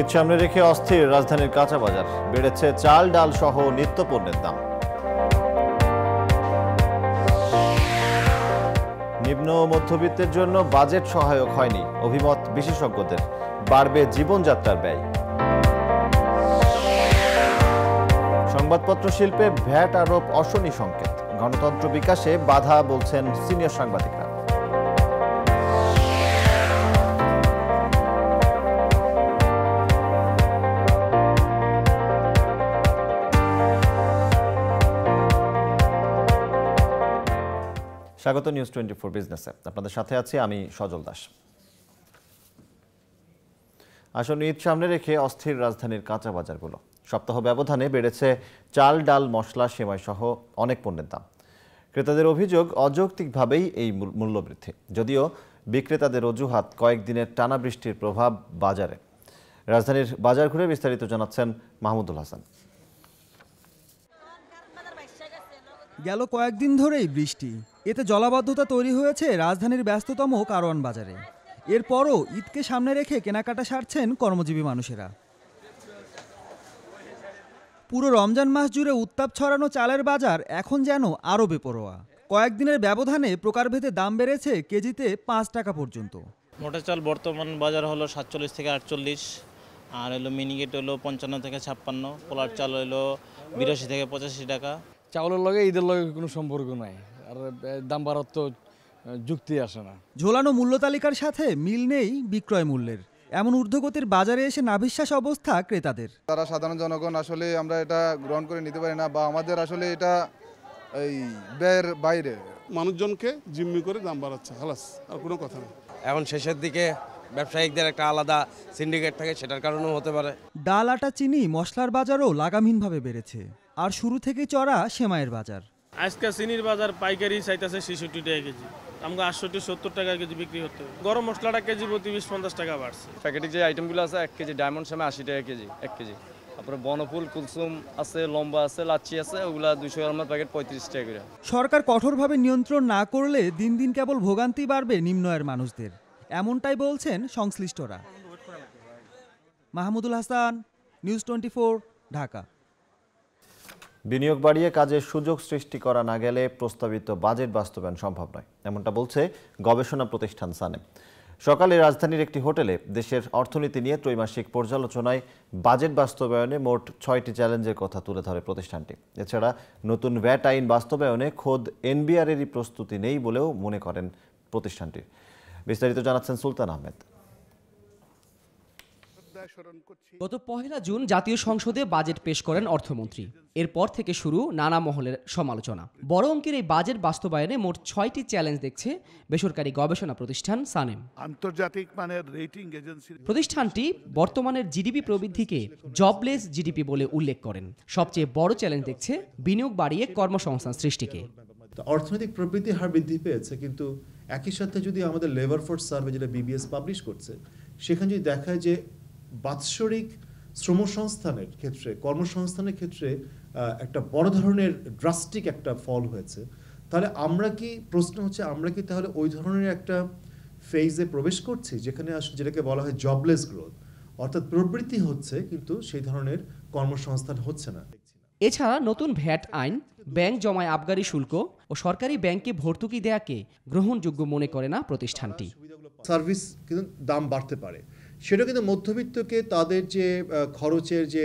ঈদ সামনে রেখে অস্থির রাজধানীর কাঁচা বাজার বেড়েছে চাল ডাল সহ নিত্যপণ্যের দাম নিম্ন মধ্যবিত্তের জন্য বাজেট সহায়ক হয়নি অভিমত বিশেষজ্ঞদের বাড়বে জীবনযাত্রার ব্যয় সংবাদপত্র শিল্পে ভ্যাট আরোপ অশনি সংকেত গণতন্ত্র বিকাশে বাধা বলছেন সিনিয়র সাংবাদিকরা স্বাগত নিউজ টোয়েন্টি ফোর বিজনেসে আপনাদের সাথে আছি আমি সজল দাস আসন্ন ঈদ সামনে রেখে অস্থির রাজধানীর কাঁচা বাজারগুলো সপ্তাহ ব্যবধানে বেড়েছে চাল ডাল মশলা সেমাই সহ অনেক পণ্যের দাম ক্রেতাদের অভিযোগ অযৌক্তিকভাবেই এই মূল্যবৃদ্ধি যদিও বিক্রেতাদের অজুহাত কয়েকদিনের টানা বৃষ্টির প্রভাব বাজারে রাজধানীর বাজার ঘুরে বিস্তারিত জানাচ্ছেন মাহমুদুল হাসান গেল কয়েকদিন ধরেই বৃষ্টি এতে জলাবদ্ধতা তৈরি হয়েছে রাজধানীর ব্যস্ততম কারওয়ান বাজারে এরপরও ঈদকে সামনে রেখে কেনাকাটা সারছেন কর্মজীবী মানুষেরা পুরো রমজান মাস জুড়ে উত্তাপ ছড়ানো চালের বাজার এখন যেন আরও বেপরোয়া কয়েকদিনের ব্যবধানে প্রকারভেদে দাম বেড়েছে কেজিতে পাঁচ টাকা পর্যন্ত মোটা চাল বর্তমান বাজার হলো সাতচল্লিশ থেকে আটচল্লিশ আর মিনি গেট হলো পঞ্চান্ন থেকে ছাপ্পান্ন পোলার চাল হলো বিরাশি থেকে পঁচাশি টাকা চাউলের লগে ঈদের লগে কোনো সম্পর্ক নাই আর দাম বাড়ার তো যুক্তি আসে না ঝোলানো মূল্য তালিকার সাথে মিল নেই বিক্রয় মূল্যের এমন ঊর্ধ্বগতির বাজারে এসে নাভিশ্বাস অবস্থা ক্রেতাদের তারা সাধারণ জনগণ আসলে আমরা এটা গ্রহণ করে নিতে পারি না বা আমাদের আসলে এটা এই ব্যয়ের বাইরে মানুষজনকে জিম্মি করে দাম বাড়াচ্ছে খালাস আর কোনো কথা নেই এখন শেষের দিকে ব্যবসায়িকদের একটা আলাদা সিন্ডিকেট থাকে সেটার কারণেও হতে পারে ডাল আটা চিনি মশলার বাজারও লাগামহীনভাবে বেড়েছে আর শুরু থেকে চড়া সেমাইয়ের বাজার আজকে চিনির বাজার পাইকারি চাইতেছে ছেষট্টি টাকা কেজি আমাকে আটষট্টি সত্তর টাকা কেজি বিক্রি করতে গরম মশলাটা কেজি প্রতি বিশ পঞ্চাশ টাকা বাড়ছে প্যাকেটিং যে আইটেমগুলো আছে এক কেজি ডায়মন্ড সামে আশি টাকা কেজি এক কেজি তারপরে বনফুল কুলসুম আছে লম্বা আছে লাচ্ছি আছে ওগুলা দুশো গ্রামের প্যাকেট পঁয়ত্রিশ টাকা করে সরকার কঠোরভাবে নিয়ন্ত্রণ না করলে দিন দিন কেবল ভোগান্তি বাড়বে নিম্ন আয়ের মানুষদের এমনটাই বলছেন সংশ্লিষ্টরা মাহমুদুল হাসান নিউজ টোয়েন্টি ঢাকা বিনিয়োগ বাড়িয়ে কাজের সুযোগ সৃষ্টি করা না গেলে প্রস্তাবিত বাজেট বাস্তবায়ন সম্ভব নয় এমনটা বলছে গবেষণা প্রতিষ্ঠান সানে সকালে রাজধানীর একটি হোটেলে দেশের অর্থনীতি নিয়ে ত্রৈমাসিক পর্যালোচনায় বাজেট বাস্তবায়নে মোট ছয়টি চ্যালেঞ্জের কথা তুলে ধরে প্রতিষ্ঠানটি এছাড়া নতুন ভ্যাট আইন বাস্তবায়নে খোদ এনবিআরেরই প্রস্তুতি নেই বলেও মনে করেন প্রতিষ্ঠানটির বিস্তারিত জানাচ্ছেন সুলতান আহমেদ গত পহেলা জুন জাতীয় সংসদে বাজেট পেশ করেন অর্থমন্ত্রী এরপর থেকে শুরু নানা মহলের সমালোচনা বড় অঙ্কের এই বাজেট বাস্তবায়নে মোট ছয়টি চ্যালেঞ্জ দেখছে বেসরকারি গবেষণা প্রতিষ্ঠান সানেম আন্তর্জাতিক মানের রেটিং এজেন্সি প্রতিষ্ঠানটি বর্তমানের জিডিপি প্রবৃদ্ধিকে জবলেস জিডিপি বলে উল্লেখ করেন সবচেয়ে বড় চ্যালেঞ্জ দেখছে বিনিয়োগ বাড়িয়ে কর্মসংস্থান সৃষ্টিকে অর্থনৈতিক প্রবৃদ্ধি হার বৃদ্ধি পেয়েছে কিন্তু একই সাথে যদি আমাদের লেবার ফোর্স সার্ভে যেটা বিবিএস পাবলিশ করছে সেখানে যদি দেখায় যে বাৎসরিক শ্রমসংস্থানের ক্ষেত্রে কর্মসংস্থানের ক্ষেত্রে একটা বড় ধরনের ড্রাস্টিক একটা ফল হয়েছে তাহলে আমরা কি প্রশ্ন হচ্ছে আমরা কি তাহলে ওই ধরনের একটা ফেজে প্রবেশ করছি যেখানে আসলে যেটাকে বলা হয় জবলেস গ্রোথ অর্থাৎ প্রবৃত্তি হচ্ছে কিন্তু সেই ধরনের কর্মসংস্থান হচ্ছে না এছাড়া নতুন ভ্যাট আইন ব্যাংক জমায় আবগারি শুল্ক ও সরকারি ব্যাংকে ভর্তুকি দেয়াকে গ্রহণযোগ্য মনে করে না প্রতিষ্ঠানটি সার্ভিস কিন্তু দাম বাড়তে পারে সেটা কিন্তু মধ্যবিত্তকে তাদের যে খরচের যে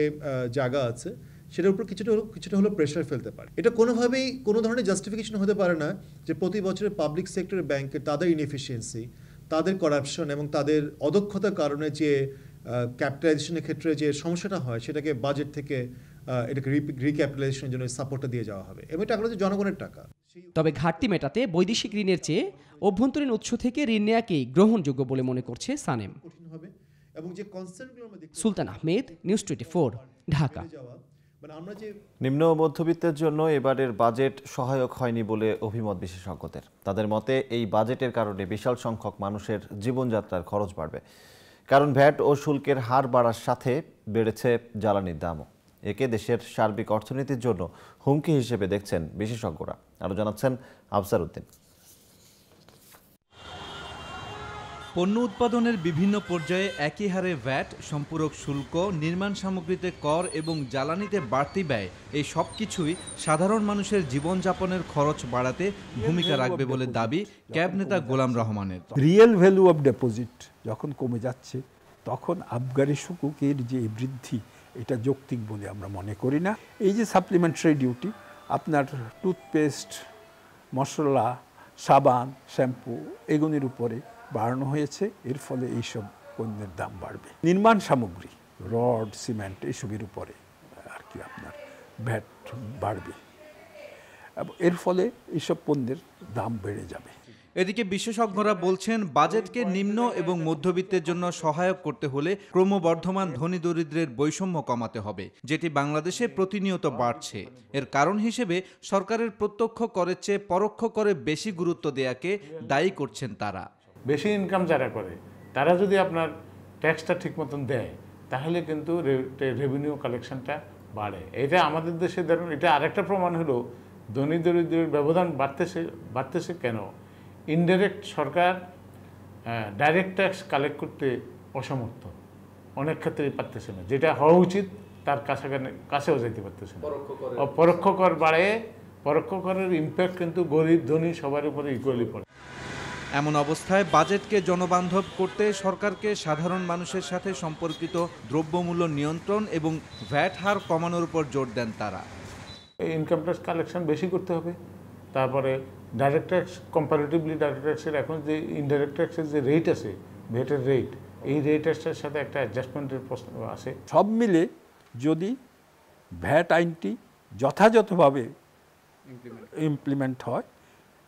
জায়গা আছে সেটার উপর কিছুটা হলো কিছুটা হলো প্রেশার ফেলতে পারে এটা কোনোভাবেই কোনো ধরনের জাস্টিফিকেশন হতে পারে না যে প্রতি বছরের পাবলিক সেক্টর ব্যাংকের তাদের ইনএফিসিয়েন্সি তাদের করাপশন এবং তাদের অদক্ষতার কারণে যে ক্যাপিটালাইজেশনের ক্ষেত্রে যে সমস্যাটা হয় সেটাকে বাজেট থেকে এটাকে রিক্যাপিটালাইজেশনের জন্য সাপোর্টটা দিয়ে যাওয়া হবে এবং এটা হচ্ছে জনগণের টাকা তবে ঘাটতি মেটাতে বৈদেশিক ঋণের চেয়ে অভ্যন্তরীণ উৎস থেকে ঋণ নেয়াকেই গ্রহণযোগ্য বলে মনে করছে সানেম এবং যে কনসার্নগুলো আমরা দেখি Sultan Ahmed news twenty four Dhaka মানে নিম্ন মধ্যবিত্তের জন্য এবারের বাজেট সহায়ক হয়নি বলে অভিমত বিশেষজ্ঞদের তাদের মতে এই বাজেটের কারণে বিশাল সংখ্যক মানুষের জীবনযাত্রার খরচ বাড়বে কারণ ভ্যাট ও শুল্কের হার বাড়ার সাথে বেড়েছে জ্বালানির দামও একে দেশের সার্বিক অর্থনীতির জন্য হুমকি হিসেবে দেখছেন বিশেষজ্ঞরা আরও জানাচ্ছেন আফজার উদ্দিন পণ্য উৎপাদনের বিভিন্ন পর্যায়ে একই হারে ভ্যাট সম্পূরক শুল্ক নির্মাণ সামগ্রীতে কর এবং জ্বালানিতে বাড়তি ব্যয় এই সব কিছুই সাধারণ মানুষের জীবনযাপনের খরচ বাড়াতে ভূমিকা রাখবে বলে দাবি ক্যাব নেতা গোলাম রহমানের রিয়েল ভ্যালু অব ডিপোজিট যখন কমে যাচ্ছে তখন আবগারি সুকুকের যে বৃদ্ধি এটা যৌক্তিক বলে আমরা মনে করি না এই যে সাপ্লিমেন্টারি ডিউটি আপনার টুথপেস্ট মশলা সাবান শ্যাম্পু এগুলির উপরে বাড়ানো হয়েছে এর ফলে এইসব পণ্যের দাম বাড়বে নির্মাণ সামগ্রী রড সিমেন্ট এসবের উপরে আর কি আপনার ভ্যাট বাড়বে এর ফলে এইসব পণ্যের দাম বেড়ে যাবে এদিকে বিশেষজ্ঞরা বলছেন বাজেটকে নিম্ন এবং মধ্যবিত্তের জন্য সহায়ক করতে হলে ক্রমবর্ধমান ধনী দরিদ্রের বৈষম্য কমাতে হবে যেটি বাংলাদেশে প্রতিনিয়ত বাড়ছে এর কারণ হিসেবে সরকারের প্রত্যক্ষ করের চেয়ে পরোক্ষ করে বেশি গুরুত্ব দেয়াকে দায়ী করছেন তারা বেশি ইনকাম যারা করে তারা যদি আপনার ট্যাক্সটা ঠিক মতন দেয় তাহলে কিন্তু রেভিনিউ কালেকশনটা বাড়ে এটা আমাদের দেশে ধরুন এটা আরেকটা প্রমাণ হলো ধনী দরিদ্রের ব্যবধান বাড়তেছে বাড়তেছে কেন ইনডাইরেক্ট সরকার ডাইরেক্ট ট্যাক্স কালেক্ট করতে অসমর্থ অনেক ক্ষেত্রেই পারতেছে না যেটা হওয়া উচিত তার কাছাকাছি কাছেও যেতে পারতেছে না পরোক্ষ কর বাড়ে পরোক্ষ করের ইম্প্যাক্ট কিন্তু গরিব ধনী সবার উপরে ইকুয়ালি পড়ে এমন অবস্থায় বাজেটকে জনবান্ধব করতে সরকারকে সাধারণ মানুষের সাথে সম্পর্কিত দ্রব্যমূল্য নিয়ন্ত্রণ এবং ভ্যাট হার কমানোর উপর জোর দেন তারা এই ইনকাম ট্যাক্স কালেকশন বেশি করতে হবে তারপরে ডাইরেক্ট ট্যাক্স কম্পারেটিভলি ডাইরেক্ট ট্যাক্সের এখন যে ইনডাইরেক্ট ট্যাক্সের যে রেট আছে ভ্যাটের রেট এই রেট ট্যাক্সের সাথে একটা অ্যাডজাস্টমেন্টের প্রশ্ন আছে সব মিলে যদি ভ্যাট আইনটি যথাযথভাবে ইমপ্লিমেন্ট হয়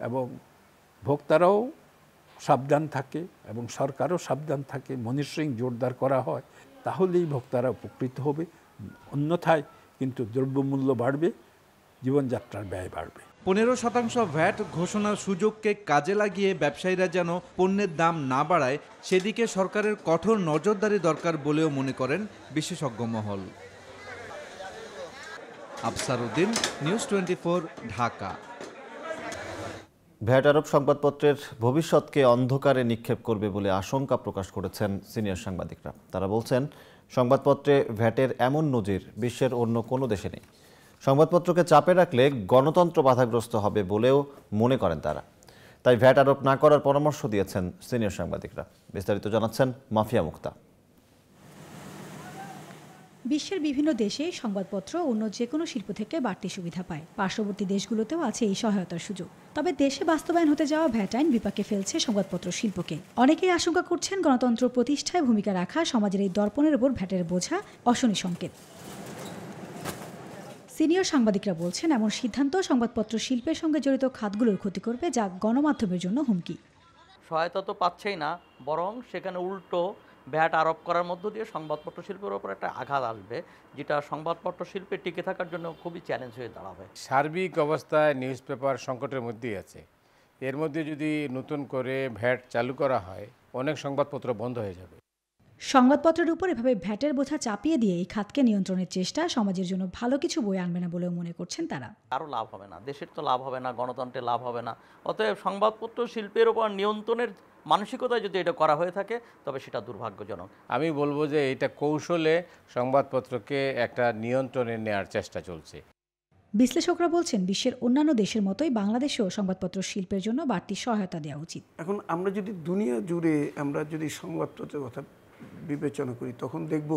এবং ভোক্তারাও সাবধান থাকে এবং সরকারও সাবধান থাকে সিং জোরদার করা হয় তাহলেই ভোক্তারা উপকৃত হবে অন্যথায় কিন্তু দ্রব্যমূল্য বাড়বে জীবনযাত্রার ব্যয় বাড়বে পনেরো শতাংশ ভ্যাট ঘোষণার সুযোগকে কাজে লাগিয়ে ব্যবসায়ীরা যেন পণ্যের দাম না বাড়ায় সেদিকে সরকারের কঠোর নজরদারি দরকার বলেও মনে করেন বিশেষজ্ঞ মহল Afsaruddin news twenty Dhaka VAT আরোপ সংবাদপত্রের ভবিষ্যৎকে অন্ধকারে নিক্ষেপ করবে বলে আশঙ্কা প্রকাশ করেছেন সিনিয়র সাংবাদিকরা তারা বলছেন সংবাদপত্রে ভ্যাটের এমন নজির বিশ্বের অন্য কোনো দেশে নেই সংবাদপত্রকে চাপে রাখলে গণতন্ত্র বাধাগ্রস্ত হবে বলেও মনে করেন তারা তাই ভ্যাট আরোপ না করার পরামর্শ দিয়েছেন সিনিয়র সাংবাদিকরা বিস্তারিত জানাচ্ছেন মাফিয়া মুক্তা বিশ্বের বিভিন্ন দেশে সংবাদপত্র অন্য যে কোনো শিল্প থেকে বাড়তি সুবিধা পায় পার্শ্ববর্তী দেশগুলোতেও আছে এই সহায়তার সুযোগ তবে দেশে বাস্তবায়ন হতে যাওয়া ভ্যাটাইন বিপাকে ফেলছে সংবাদপত্র শিল্পকে অনেকেই আশঙ্কা করছেন গণতন্ত্র প্রতিষ্ঠায় ভূমিকা রাখা সমাজের এই দর্পণের উপর ভ্যাটের বোঝা অশনি সংকেত সিনিয়র সাংবাদিকরা বলছেন এমন সিদ্ধান্ত সংবাদপত্র শিল্পের সঙ্গে জড়িত খাতগুলোর ক্ষতি করবে যা গণমাধ্যমের জন্য হুমকি সহায়তা তো পাচ্ছেই না বরং সেখানে উল্টো ভ্যাট আরোপ করার মধ্য দিয়ে সংবাদপত্র শিল্পের ওপর একটা আঘাত আসবে যেটা সংবাদপত্র শিল্পে টিকে থাকার জন্য খুবই চ্যালেঞ্জ হয়ে দাঁড়াবে সার্বিক অবস্থায় নিউজ পেপার সংকটের মধ্যেই আছে এর মধ্যে যদি নতুন করে ভ্যাট চালু করা হয় অনেক সংবাদপত্র বন্ধ হয়ে যাবে সংবাদপত্রের উপর এভাবে ভ্যাটের বোঝা চাপিয়ে দিয়ে এই খাতকে নিয়ন্ত্রণের চেষ্টা সমাজের জন্য ভালো কিছু বই আনবে না বলেও মনে করছেন তারা কারো লাভ হবে না দেশের তো লাভ হবে না গণতন্ত্রে লাভ হবে না অতএব সংবাদপত্র শিল্পের ওপর নিয়ন্ত্রণের মানসিকতায় যদি এটা করা হয়ে থাকে তবে সেটা দুর্ভাগ্যজনক আমি বলবো যে এটা কৌশলে সংবাদপত্রকে একটা নিয়ন্ত্রণে নেওয়ার চেষ্টা চলছে বিশ্লেষকরা বলছেন বিশ্বের অন্যান্য দেশের মতোই বাংলাদেশেও সংবাদপত্র শিল্পের জন্য বাড়তি সহায়তা দেওয়া উচিত এখন আমরা যদি দুনিয়া জুড়ে আমরা যদি সংবাদপত্রের কথা বিবেচনা করি তখন দেখব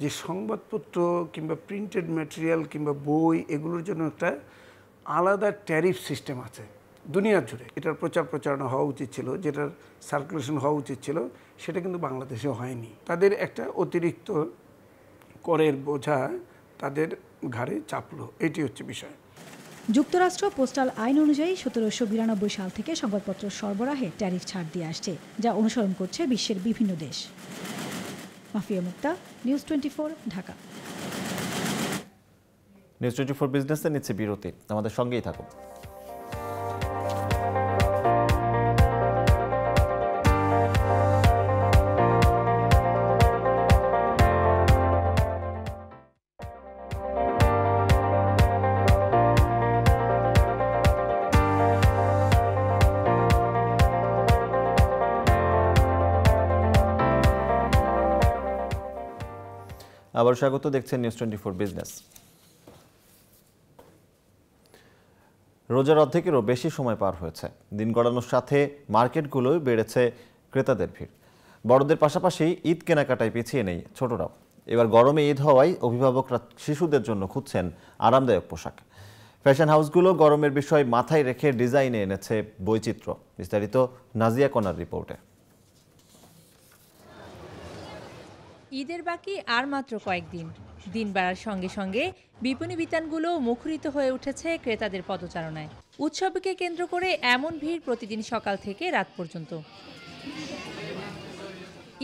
যে সংবাদপত্র কিংবা প্রিন্টেড ম্যাটেরিয়াল কিংবা বই এগুলোর জন্য একটা আলাদা ট্যারিফ সিস্টেম আছে দুনিয়ার জুড়ে এটার প্রচার প্রচারণা হওয়া উচিত ছিল যেটার সার্কুলেশন হওয়া উচিত ছিল সেটা কিন্তু বাংলাদেশে হয়নি তাদের একটা অতিরিক্ত করের বোঝা তাদের ঘাড়ে চাপলো এটি হচ্ছে বিষয় যুক্তরাষ্ট্র পোস্টাল আইন অনুযায়ী সতেরোশো বিরানব্বই সাল থেকে সংবাদপত্র সরবরাহে ট্যারিফ ছাড় দিয়ে আসছে যা অনুসরণ করছে বিশ্বের বিভিন্ন দেশ Mafia Mukta news twenty four Dhaka news twenty four বিজনেসে নিচ্ছে বিরতি আমাদের সঙ্গেই থাকুন আবার স্বাগত দেখছেন নিউজ টোয়েন্টি ফোর বিজনেস রোজার অর্ধেকেরও বেশি সময় পার হয়েছে দিন গড়ানোর সাথে মার্কেটগুলোয় বেড়েছে ক্রেতাদের ভিড় বড়দের পাশাপাশি ঈদ কেনাকাটায় পিছিয়ে নেই ছোটরাও এবার গরমে ঈদ হওয়ায় অভিভাবকরা শিশুদের জন্য খুঁজছেন আরামদায়ক পোশাক ফ্যাশন হাউসগুলো গরমের বিষয় মাথায় রেখে ডিজাইনে এনেছে বৈচিত্র্য বিস্তারিত নাজিয়া কনার রিপোর্টে ঈদের বাকি আর মাত্র কয়েকদিন দিন বাড়ার সঙ্গে সঙ্গে বিপণী বিতানগুলো মুখরিত হয়ে উঠেছে ক্রেতাদের পদচারণায় উৎসবকে কেন্দ্র করে এমন ভিড় প্রতিদিন সকাল থেকে রাত পর্যন্ত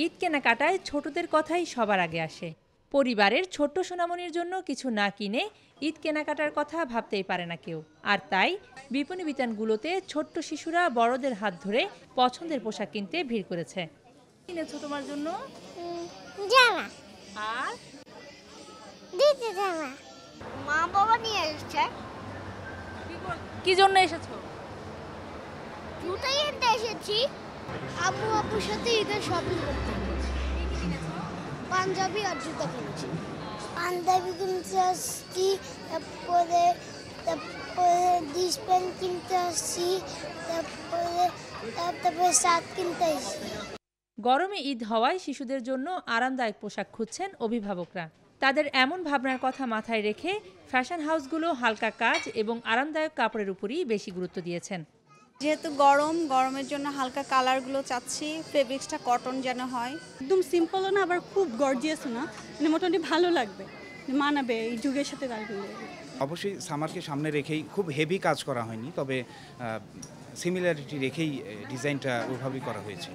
ঈদ কেনাকাটায় ছোটদের কথাই সবার আগে আসে পরিবারের ছোট্ট সোনামনির জন্য কিছু না কিনে ঈদ কেনাকাটার কথা ভাবতেই পারে না কেউ আর তাই বিপণী বিতানগুলোতে ছোট্ট শিশুরা বড়দের হাত ধরে পছন্দের পোশাক কিনতে ভিড় করেছে কিনেছো তোমার জন্য জামা আর দিদি জামা মা বাবা নিয়ে এসেছে কি জন্য এসেছো জুতা কিনতে এসেছি আম্মু আব্বুর সাথে ঈদের শপিং করতে পাঞ্জাবি আর জুতা কিনেছি পাঞ্জাবি কিনতে আসছি তারপরে তারপরে ডিস প্যান্ট কিনতে আসছি তারপরে তারপরে শার্ট কিনতে আসছি গরমে ঈদ হওয়ায় শিশুদের জন্য আরামদায়ক পোশাক খুঁজছেন অভিভাবকরা তাদের এমন ভাবনার কথা মাথায় রেখে ফ্যাশন হাউসগুলো হালকা কাজ এবং আরামদায়ক কাপড়ের উপরই বেশি গুরুত্ব দিয়েছেন যেহেতু গরম গরমের জন্য হালকা কালারগুলো চাচ্ছি ফেব্রিক্সটা কটন যেন হয় একদম সিম্পলও না আবার খুব গর্জিয়াস না মানে মোটামুটি ভালো লাগবে মানাবে এই যুগের সাথে অবশ্যই সামারকে সামনে রেখেই খুব হেভি কাজ করা হয়নি তবে সিমিলারিটি রেখেই ডিজাইনটা ওভাবেই করা হয়েছে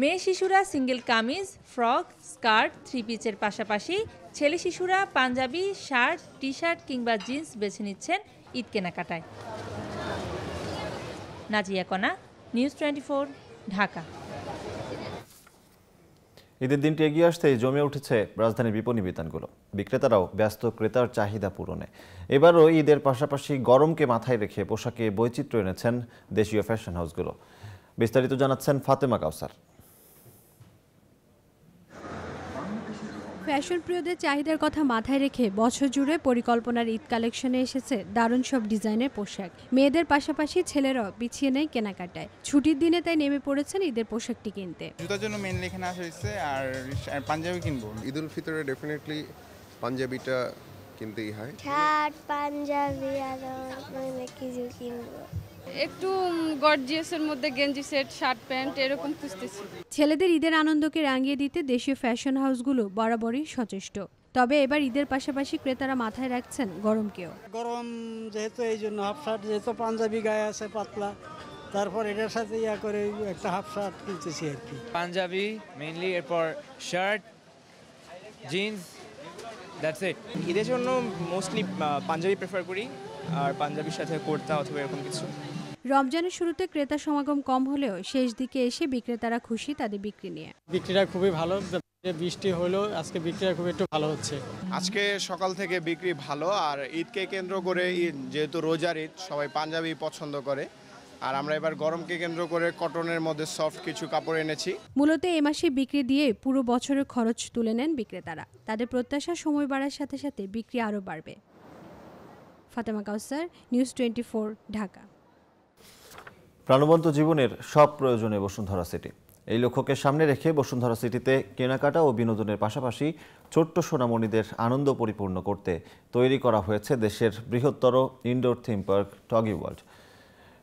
মেয়ে শিশুরা single kameez frock skirt three পিচের পাশাপাশি ছেলে শিশুরা পাঞ্জাবি শার্ট টি শার্ট কিংবা জিন্স বেছে নিচ্ছেন ঈদ কেনাকাটায় নাজিয়া কণা নিউজ টোয়েন্টি ফোর ঢাকা ঈদের দিনটি এগিয়ে আসতেই জমে উঠেছে রাজধানীর বিপণী বিতানগুলো বিক্রেতারাও ব্যস্ত ক্রেতার চাহিদা পূরণে এবারও ঈদের পাশাপাশি গরমকে মাথায় রেখে পোশাকে বৈচিত্র্য এনেছেন দেশীয় ফ্যাশন হাউসগুলো বিস্তারিত জানাচ্ছেন ফাতেমা কাউসার ফ্যাশন প্রিয়দের চাহিদার কথা মাথায় রেখে বছর জুড়ে পরিকল্পনার ঈদ কালেকশনে এসেছে দারুণ সব ডিজাইনের পোশাক মেয়েদের পাশাপাশি ছেলেরাও পিছিয়ে নেয় কেনাকাটায় ছুটির দিনে তাই নেমে পড়েছেন ঈদের পোশাকটি কিনতে জুতার জন্য মেনলি এখানে আসা হয়েছে আর পাঞ্জাবি কিনবো ঈদ উল ফিতরে ডেফিনেটলি পাঞ্জাবিটা কিনতেই হয় শার্ট পাঞ্জাবি আর কিছু কিনবো একটু গর্জিয়াসের মধ্যে গেঞ্জি সেট শার্ট প্যান্ট এরকম খুঁজতেছি ছেলেদের ঈদের আনন্দকে রাঙিয়ে দিতে দেশীয় ফ্যাশন হাউসগুলো বরাবরই সচেষ্ট তবে এবার ঈদের পাশাপাশি ক্রেতারা মাথায় রাখছেন গরমকেও গরম যেহেতু এই জন্য হাফ শার্ট যেহেতু পাঞ্জাবি গায়ে আছে পাতলা তারপর এটার সাথে ইয়া করে একটা হাফ শার্ট কিনতেছি আর কি পাঞ্জাবি মেইনলি এরপর শার্ট জিন্স দ্যাটস ইট ঈদের জন্য মোস্টলি পাঞ্জাবি প্রেফার করি আর পাঞ্জাবির সাথে কুর্তা অথবা এরকম কিছু রমজানের শুরুতে ক্রেতা সমাগম কম হলেও শেষ দিকে এসে বিক্রেতারা খুশি তাদের বিক্রি নিয়ে বিক্রিটা খুবই ভালো বৃষ্টি হলো আজকে বিক্রিটা খুব একটু ভালো হচ্ছে আজকে সকাল থেকে বিক্রি ভালো আর ঈদকে কেন্দ্র করে ঈদ যেহেতু রোজার ঈদ সবাই পাঞ্জাবি পছন্দ করে আর আমরা এবার গরমকে কেন্দ্র করে কটনের মধ্যে সফট কিছু কাপড় এনেছি মূলত এ মাসে বিক্রি দিয়ে পুরো বছরের খরচ তুলে নেন বিক্রেতারা তাদের প্রত্যাশা সময় বাড়ার সাথে সাথে বিক্রি আরও বাড়বে ফাতেমা কাউসার নিউজ টোয়েন্টি ঢাকা প্রাণবন্ত জীবনের সব প্রয়োজনে বসুন্ধরা সিটি এই লক্ষ্যকে সামনে রেখে বসুন্ধরা সিটিতে কেনাকাটা ও বিনোদনের পাশাপাশি ছোট্ট সোনামণিদের আনন্দ পরিপূর্ণ করতে তৈরি করা হয়েছে দেশের বৃহত্তর indoor theme park Toggi world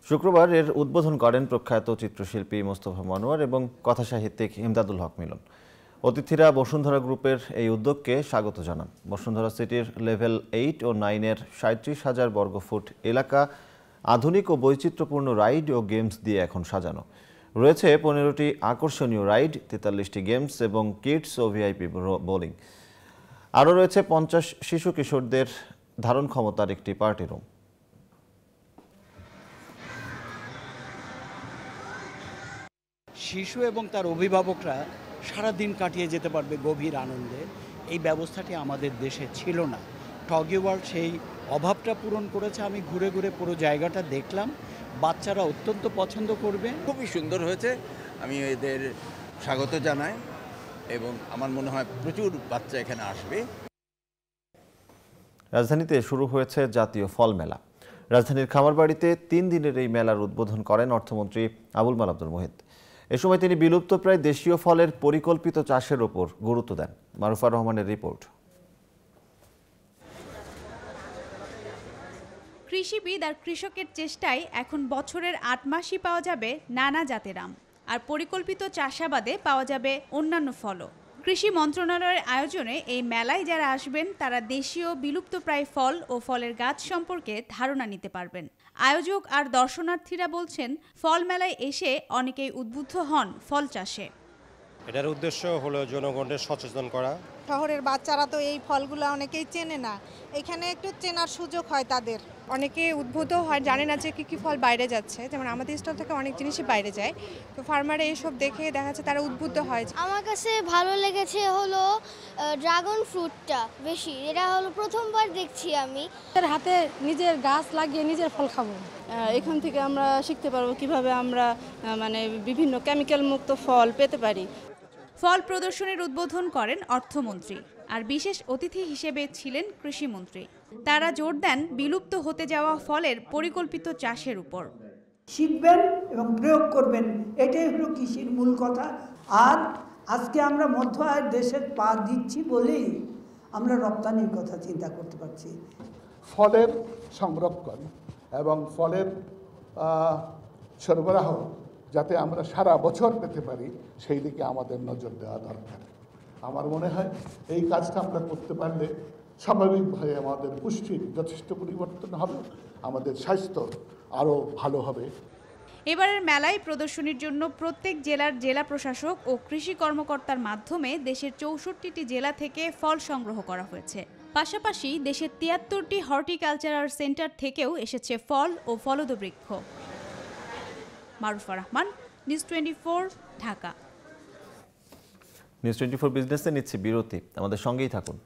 শুক্রবার এর উদ্বোধন করেন প্রখ্যাত চিত্রশিল্পী মোস্তফা মনোয়ার এবং কথাসাহিত্যিক ইমদাদুল হক মিলন অতিথিরা বসুন্ধরা গ্রুপের এই উদ্যোগকে স্বাগত জানান বসুন্ধরা সিটির লেভেল এইট ও নাইনের সাঁত্রিশ হাজার বর্গফুট এলাকা আধুনিক ও বৈচিত্র্যপূর্ণ রাইড ও গেমস দিয়ে এখন সাজানো রয়েছে পনেরোটি আকর্ষণীয় রাইড তেতাল্লিশটি গেমস এবং কিডস ও ভিআইপি বোলিং আরও রয়েছে পঞ্চাশ শিশু কিশোরদের ধারণ ক্ষমতার একটি পার্টি রুম শিশু এবং তার অভিভাবকরা সারা দিন কাটিয়ে যেতে পারবে গভীর আনন্দে এই ব্যবস্থাটি আমাদের দেশে ছিল না টগি ওয়ার্ল্ড সেই অভাবটা পূরণ করেছে আমি ঘুরে ঘুরে পুরো জায়গাটা দেখলাম বাচ্চারা অত্যন্ত পছন্দ করবে খুবই সুন্দর হয়েছে আমি এদের স্বাগত জানাই এবং আমার মনে হয় প্রচুর বাচ্চা এখানে আসবে রাজধানীতে শুরু হয়েছে জাতীয় ফল মেলা রাজধানীর খামারবাড়িতে তিন দিনের এই মেলার উদ্বোধন করেন অর্থমন্ত্রী আবুল মাল আব্দুল মোহিত এ সময় তিনি বিলুপ্তপ্রায় দেশীয় ফলের পরিকল্পিত চাষের ওপর গুরুত্ব দেন মারুফা রহমানের রিপোর্ট কৃষিবিদ আর কৃষকের চেষ্টায় এখন বছরের আট মাসই পাওয়া যাবে নানা জাতের আম আর পরিকল্পিত চাষাবাদে পাওয়া যাবে অন্যান্য ফলও কৃষি মন্ত্রণালয়ের আয়োজনে এই মেলায় যারা আসবেন তারা দেশীয় বিলুপ্তপ্রায় ফল ও ফলের গাছ সম্পর্কে ধারণা নিতে পারবেন আয়োজক আর দর্শনার্থীরা বলছেন ফল মেলায় এসে অনেকেই উদ্বুদ্ধ হন ফল চাষে এটার উদ্দেশ্য হলো জনগণের সচেতন করা শহরের বাচ্চারা তো এই ফলগুলো অনেকেই চেনে না এখানে একটু চেনার সুযোগ হয় তাদের অনেকে উদ্ভূত হয় জানে না যে কী কী ফল বাইরে যাচ্ছে যেমন আমাদের স্টল থেকে অনেক জিনিসই বাইরে যায় তো ফার্মারে এইসব দেখে দেখা যাচ্ছে তারা উদ্ভূত হয় আমার কাছে ভালো লেগেছে হলো ড্রাগন ফ্রুটটা বেশি এটা হলো প্রথমবার দেখছি আমি হাতে নিজের গাছ লাগিয়ে নিজের ফল খাবো এখান থেকে আমরা শিখতে পারবো কিভাবে আমরা মানে বিভিন্ন কেমিক্যাল মুক্ত ফল পেতে পারি ফল প্রদর্শনীর উদ্বোধন করেন অর্থমন্ত্রী আর বিশেষ অতিথি হিসেবে ছিলেন কৃষিমন্ত্রী তারা জোর দেন বিলুপ্ত হতে যাওয়া ফলের পরিকল্পিত চাষের উপর শিখবেন এবং প্রয়োগ করবেন এটাই হলো কৃষির মূল কথা আর আজকে আমরা মধ্য আয়ের দেশের পা দিচ্ছি বলেই আমরা রপ্তানির কথা চিন্তা করতে পারছি ফলের সংরক্ষণ এবং ফলের সরবরাহ যাতে আমরা সারা বছর পেতে পারি সেই দিকে আমাদের নজর দেওয়া দরকার আমার মনে হয় এই কাজটা আমরা করতে পারলে স্বাভাবিকভাবে আমাদের পুষ্টির যথেষ্ট পরিবর্তন হবে আমাদের স্বাস্থ্য আরও ভালো হবে এবারের মেলায় প্রদর্শনীর জন্য প্রত্যেক জেলার জেলা প্রশাসক ও কৃষি কর্মকর্তার মাধ্যমে দেশের চৌষট্টিটি জেলা থেকে ফল সংগ্রহ করা হয়েছে পাশাপাশি দেশের তিয়াত্তরটি হর্টিকালচারাল সেন্টার থেকেও এসেছে ফল ও ফলদবৃক্ষ Marufa Rahman news twenty Dhaka news twenty four বিজনেসে নিচ্ছে বিরতি আমাদের সঙ্গেই থাকুন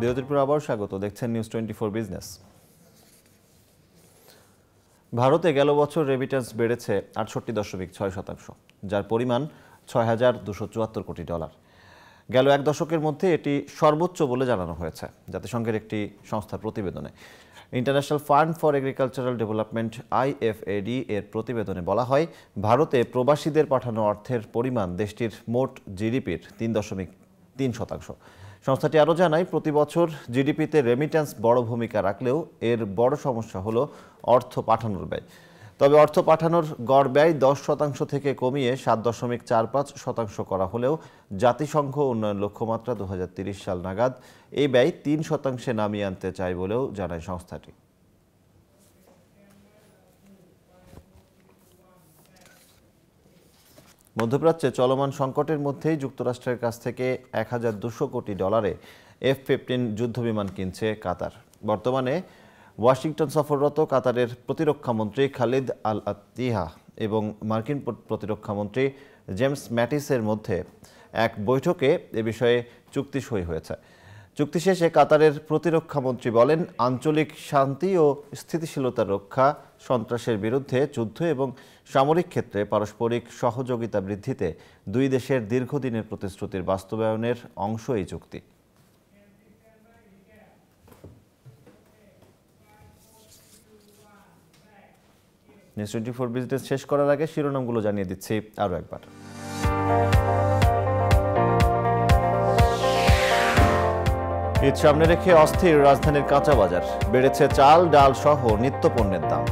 বিরতির পর আবার স্বাগত দেখছেন নিউজ টোয়েন্টি ফোর বিজনেস ভারতে গেল বছর রেমিটেন্স বেড়েছে আটষট্টি দশমিক ছয় শতাংশ যার পরিমাণ ছয় হাজার দুশো চুয়াত্তর কোটি ডলার গেল এক দশকের মধ্যে এটি সর্বোচ্চ বলে জানানো হয়েছে জাতিসংঘের একটি সংস্থার প্রতিবেদনে international fund for agricultural development IFAD এর প্রতিবেদনে বলা হয় ভারতে প্রবাসীদের পাঠানো অর্থের পরিমাণ দেশটির মোট জিডিপির তিন দশমিক তিন শতাংশ সংস্থাটি আরও জানায় প্রতি বছর জিডিপিতে রেমিট্যান্স বড় ভূমিকা রাখলেও এর বড় সমস্যা হলো অর্থ পাঠানোর ব্যয় তবে অর্থ পাঠানোর গড় ব্যয় দশ শতাংশ থেকে কমিয়ে সাত দশমিক চার পাঁচ শতাংশ করা হলেও জাতিসংঘ উন্নয়ন লক্ষ্যমাত্রা দু সাল নাগাদ এই ব্যয় তিন শতাংশে নামিয়ে আনতে চায় বলেও জানায় সংস্থাটি মধ্যপ্রাচ্যে চলমান সংকটের মধ্যেই যুক্তরাষ্ট্রের কাছ থেকে এক হাজার দুশো কোটি ডলারে এফ ফিফটিন যুদ্ধবিমান কিনছে কাতার বর্তমানে ওয়াশিংটন সফররত কাতারের প্রতিরক্ষামন্ত্রী খালিদ আল আতিহা এবং মার্কিন প্রতিরক্ষামন্ত্রী জেমস ম্যাটিসের মধ্যে এক বৈঠকে এ বিষয়ে চুক্তি সই হয়েছে চুক্তি শেষে কাতারের প্রতিরক্ষামন্ত্রী বলেন আঞ্চলিক শান্তি ও স্থিতিশীলতা রক্ষা সন্ত্রাসের বিরুদ্ধে যুদ্ধ এবং সামরিক ক্ষেত্রে পারস্পরিক সহযোগিতা বৃদ্ধিতে দুই দেশের দীর্ঘদিনের প্রতিশ্রুতির বাস্তবায়নের অংশ এই চুক্তি নিউজ টোয়েন্টি ফোর বিজনেস শেষ করার আগে শিরোনামগুলো জানিয়ে দিচ্ছি আরও একবার ঈদ সামনে রেখে অস্থির রাজধানীর কাঁচা বাজার বেড়েছে চাল ডাল সহ নিত্যপণ্যের দাম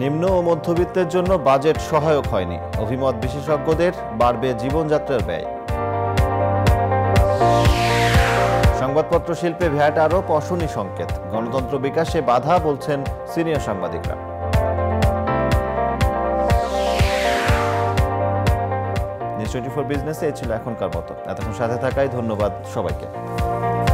নিম্ন ও মধ্যবিত্তের জন্য বাজেট সহায়ক হয়নি অভিমত বিশেষজ্ঞদের বাড়বে জীবনযাত্রার ব্যয় সংবাদপত্র শিল্পে ভ্যাট আরো অশনি সংকেত গণতন্ত্র বিকাশে বাধা বলছেন সিনিয়র সাংবাদিকরা টোয়েন্টি ফোর বিজনেসে এ ছিল এখনকার মতো এতক্ষণ সাথে থাকায় ধন্যবাদ সবাইকে